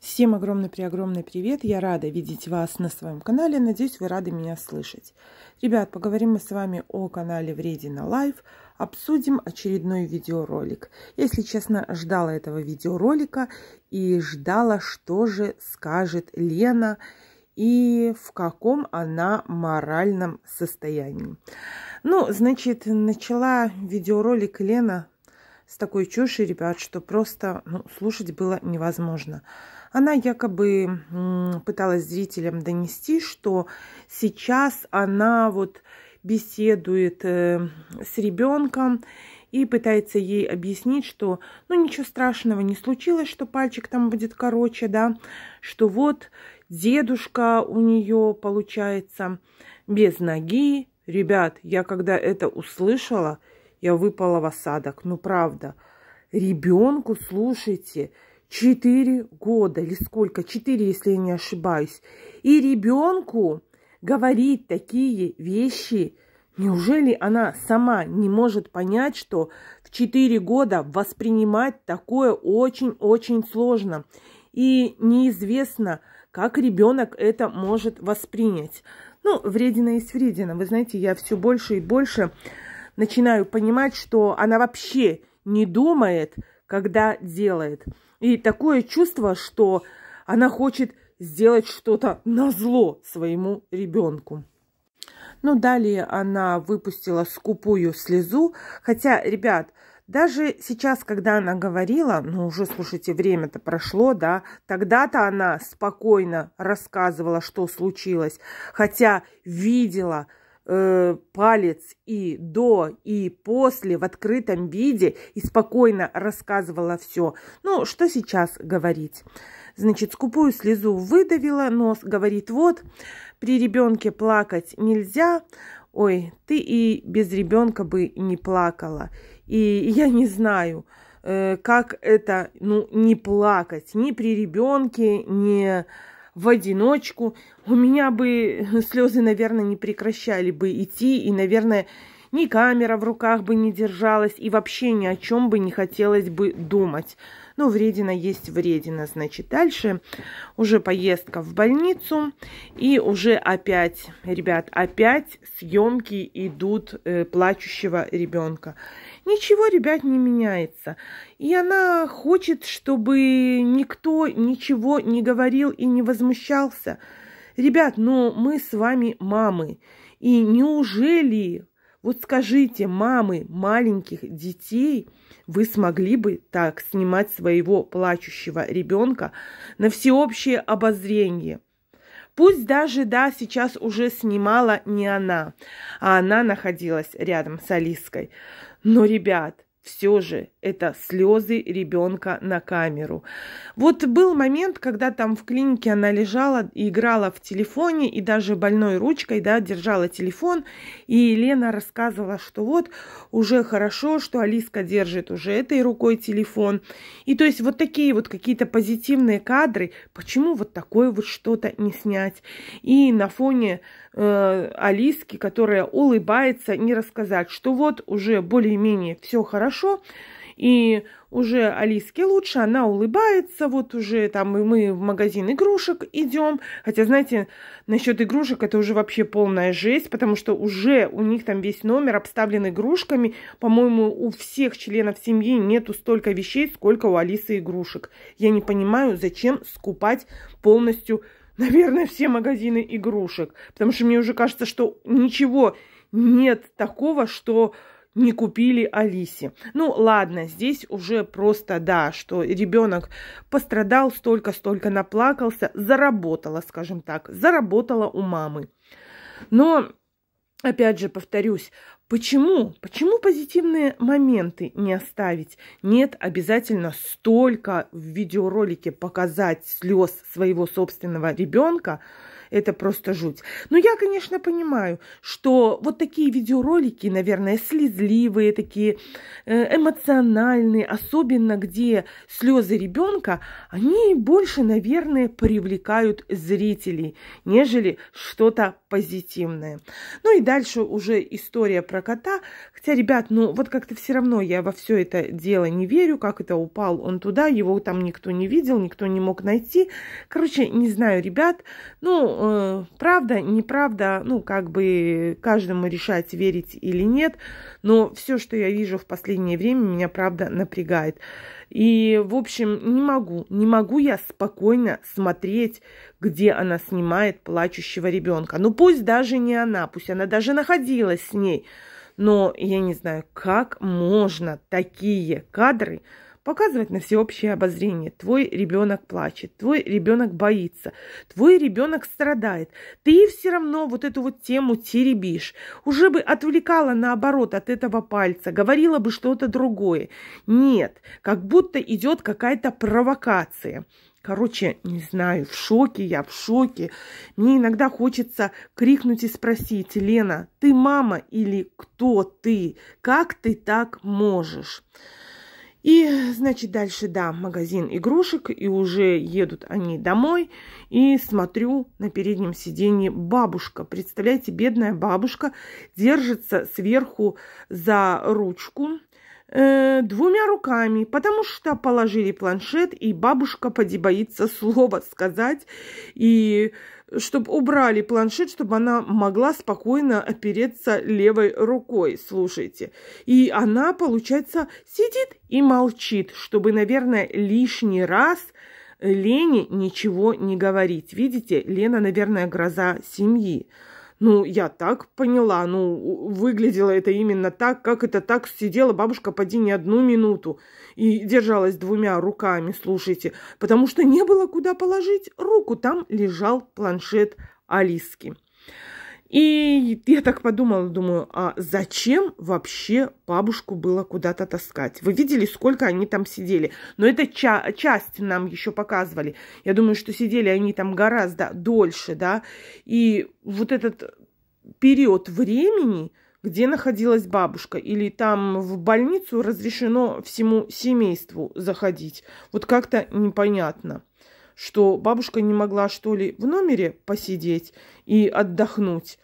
Всем огромный-преогромный привет! Я рада видеть вас на своем канале. Надеюсь, вы рады меня слышать. Ребят, поговорим мы с вами о канале Вредина Лайф. Обсудим очередной видеоролик. Если честно, ждала этого видеоролика и ждала, что же скажет Лена и в каком она моральном состоянии. Ну, значит, начала видеоролик Лена с такой чуши, ребят, что просто ну, слушать было невозможно. Она якобы пыталась зрителям донести, что сейчас она вот беседует э, с ребенком и пытается ей объяснить, что ну ничего страшного не случилось, что пальчик там будет короче, да, что вот дедушка у нее получается без ноги. Ребят, я когда это услышала, я выпала в осадок, ну правда. Ребенку, слушайте, 4 года или сколько, 4, если я не ошибаюсь. И ребенку говорит такие вещи, неужели она сама не может понять, что в 4 года воспринимать такое очень-очень сложно. И неизвестно, как ребенок это может воспринять. Ну, вредина есть вредина. Вы знаете, я все больше и больше начинаю понимать, что она вообще не думает, когда делает. И такое чувство, что она хочет сделать что-то на зло своему ребенку. Ну, далее она выпустила скупую слезу. Хотя, ребят, даже сейчас, когда она говорила, ну уже, слушайте, время-то прошло, да, тогда-то она спокойно рассказывала, что случилось, хотя видела, Э, палец и до, и после в открытом виде и спокойно рассказывала все. Ну, что сейчас говорить? Значит, скупую слезу выдавила, нос говорит, вот, при ребенке плакать нельзя, ой, ты и без ребенка бы не плакала. И я не знаю, э, как это, ну, не плакать ни при ребенке, ни... Не в одиночку, у меня бы слезы, наверное, не прекращали бы идти, и, наверное, ни камера в руках бы не держалась, и вообще ни о чем бы не хотелось бы думать. Ну, вредина есть вредина, значит, дальше уже поездка в больницу. И уже опять, ребят, опять съемки идут э, плачущего ребенка. Ничего, ребят, не меняется. И она хочет, чтобы никто ничего не говорил и не возмущался. Ребят, но ну, мы с вами мамы. И неужели вот скажите, мамы маленьких детей, вы смогли бы так снимать своего плачущего ребенка на всеобщее обозрение? Пусть даже, да, сейчас уже снимала не она, а она находилась рядом с Алиской. Но, ребят, все же это слезы ребенка на камеру. Вот был момент, когда там в клинике она лежала и играла в телефоне, и даже больной ручкой, да, держала телефон, и Елена рассказывала, что вот уже хорошо, что Алиска держит уже этой рукой телефон. И то есть вот такие вот какие-то позитивные кадры, почему вот такое вот что-то не снять? И на фоне э, Алиски, которая улыбается, не рассказать, что вот уже более-менее все хорошо, и уже Алиске лучше, она улыбается, вот уже там и мы в магазин игрушек идем. Хотя, знаете, насчет игрушек это уже вообще полная жесть, потому что уже у них там весь номер обставлен игрушками. По-моему, у всех членов семьи нету столько вещей, сколько у Алисы игрушек. Я не понимаю, зачем скупать полностью наверное, все магазины игрушек. Потому что мне уже кажется, что ничего нет такого, что не купили Алисе. Ну ладно, здесь уже просто да, что ребенок пострадал столько-столько, наплакался, заработала, скажем так, заработала у мамы. Но опять же повторюсь, почему? Почему позитивные моменты не оставить? Нет, обязательно столько в видеоролике показать слез своего собственного ребенка, это просто жуть. Но я, конечно, понимаю, что вот такие видеоролики, наверное, слезливые, такие э, эмоциональные, особенно где слезы ребенка, они больше, наверное, привлекают зрителей, нежели что-то позитивное. Ну и дальше уже история про кота. Хотя, ребят, ну вот как-то все равно я во все это дело не верю, как это упал он туда, его там никто не видел, никто не мог найти. Короче, не знаю, ребят, ну, ну, э, правда, неправда, ну, как бы каждому решать, верить или нет, но все, что я вижу в последнее время, меня, правда, напрягает. И, в общем, не могу, не могу я спокойно смотреть, где она снимает плачущего ребенка. Ну, пусть даже не она, пусть она даже находилась с ней, но я не знаю, как можно такие кадры Показывать на всеобщее обозрение. Твой ребенок плачет, твой ребенок боится, твой ребенок страдает. Ты все равно вот эту вот тему теребишь. Уже бы отвлекала наоборот от этого пальца, говорила бы что-то другое. Нет, как будто идет какая-то провокация. Короче, не знаю, в шоке я, в шоке. Мне иногда хочется крикнуть и спросить, Лена, ты мама или кто ты? Как ты так можешь? И, значит, дальше, да, магазин игрушек, и уже едут они домой, и смотрю на переднем сиденье бабушка. Представляете, бедная бабушка держится сверху за ручку, Э, двумя руками, потому что положили планшет, и бабушка поди боится слова сказать, и чтобы убрали планшет, чтобы она могла спокойно опереться левой рукой, слушайте. И она, получается, сидит и молчит, чтобы, наверное, лишний раз Лене ничего не говорить. Видите, Лена, наверное, гроза семьи. Ну, я так поняла, ну, выглядело это именно так, как это так сидела бабушка поди не одну минуту и держалась двумя руками, слушайте, потому что не было куда положить руку, там лежал планшет Алиски. И я так подумала, думаю, а зачем вообще бабушку было куда-то таскать? Вы видели, сколько они там сидели? Но это ча часть нам еще показывали. Я думаю, что сидели они там гораздо дольше, да. И вот этот период времени, где находилась бабушка, или там в больницу разрешено всему семейству заходить. Вот как-то непонятно что бабушка не могла, что ли, в номере посидеть и отдохнуть.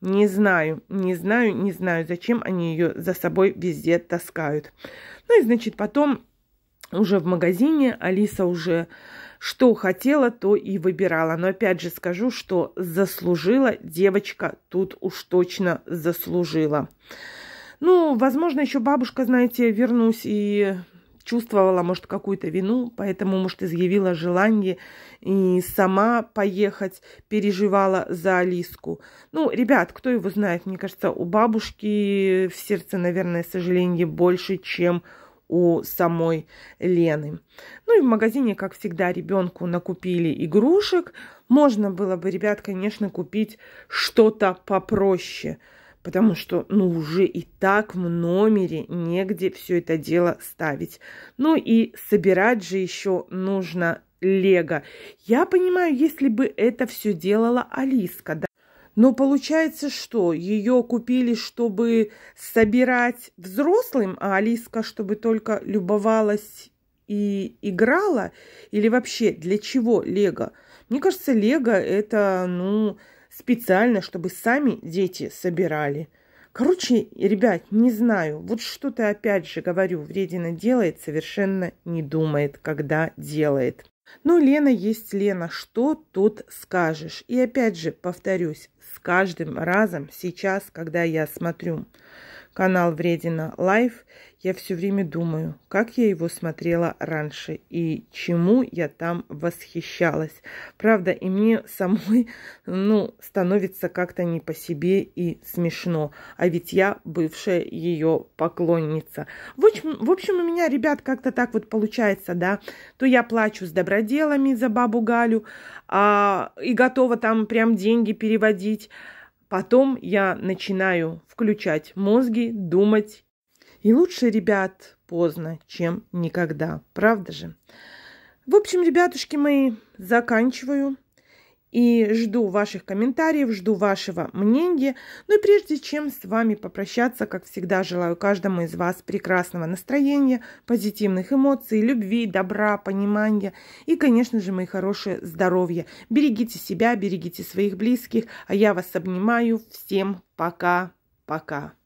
Не знаю, не знаю, не знаю, зачем они ее за собой везде таскают. Ну и, значит, потом уже в магазине Алиса уже что хотела, то и выбирала. Но опять же скажу, что заслужила девочка, тут уж точно заслужила. Ну, возможно, еще бабушка, знаете, вернусь и чувствовала, может, какую-то вину, поэтому, может, изъявила желание и сама поехать, переживала за Алиску. Ну, ребят, кто его знает, мне кажется, у бабушки в сердце, наверное, сожаление больше, чем у самой Лены. Ну и в магазине, как всегда, ребенку накупили игрушек. Можно было бы, ребят, конечно, купить что-то попроще – потому что, ну, уже и так в номере негде все это дело ставить. Ну и собирать же еще нужно лего. Я понимаю, если бы это все делала Алиска, да? Но получается, что ее купили, чтобы собирать взрослым, а Алиска, чтобы только любовалась и играла? Или вообще для чего Лего? Мне кажется, Лего это, ну, специально, чтобы сами дети собирали. Короче, ребят, не знаю, вот что-то опять же говорю, вредина делает, совершенно не думает, когда делает. Но Лена есть Лена, что тут скажешь? И опять же, повторюсь, с каждым разом сейчас, когда я смотрю канал Вредина Лайф, я все время думаю, как я его смотрела раньше и чему я там восхищалась. Правда, и мне самой, ну, становится как-то не по себе и смешно. А ведь я бывшая ее поклонница. В общем, в общем у меня, ребят, как-то так вот получается, да. То я плачу с доброделами за бабу Галю а, и готова там прям деньги переводить. Потом я начинаю включать мозги, думать. И лучше, ребят, поздно, чем никогда. Правда же? В общем, ребятушки мои, заканчиваю. И жду ваших комментариев, жду вашего мнения. Ну и прежде чем с вами попрощаться, как всегда, желаю каждому из вас прекрасного настроения, позитивных эмоций, любви, добра, понимания и, конечно же, мои хорошие, здоровья. Берегите себя, берегите своих близких, а я вас обнимаю. Всем пока-пока.